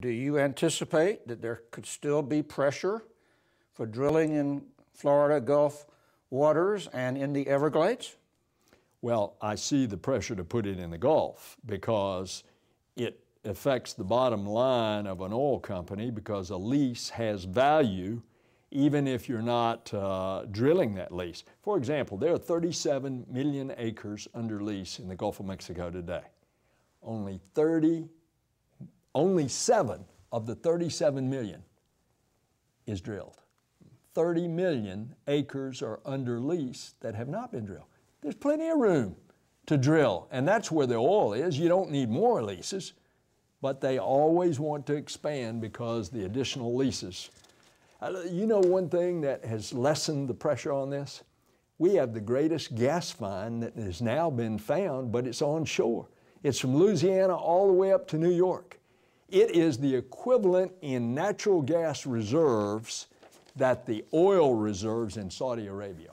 Do you anticipate that there could still be pressure for drilling in Florida Gulf waters and in the Everglades? Well, I see the pressure to put it in the Gulf because it affects the bottom line of an oil company because a lease has value even if you're not uh, drilling that lease. For example, there are 37 million acres under lease in the Gulf of Mexico today. Only 30 only seven of the 37 million is drilled. 30 million acres are under lease that have not been drilled. There's plenty of room to drill, and that's where the oil is. You don't need more leases, but they always want to expand because the additional leases. Uh, you know one thing that has lessened the pressure on this? We have the greatest gas find that has now been found, but it's onshore. It's from Louisiana all the way up to New York. It is the equivalent in natural gas reserves that the oil reserves in Saudi Arabia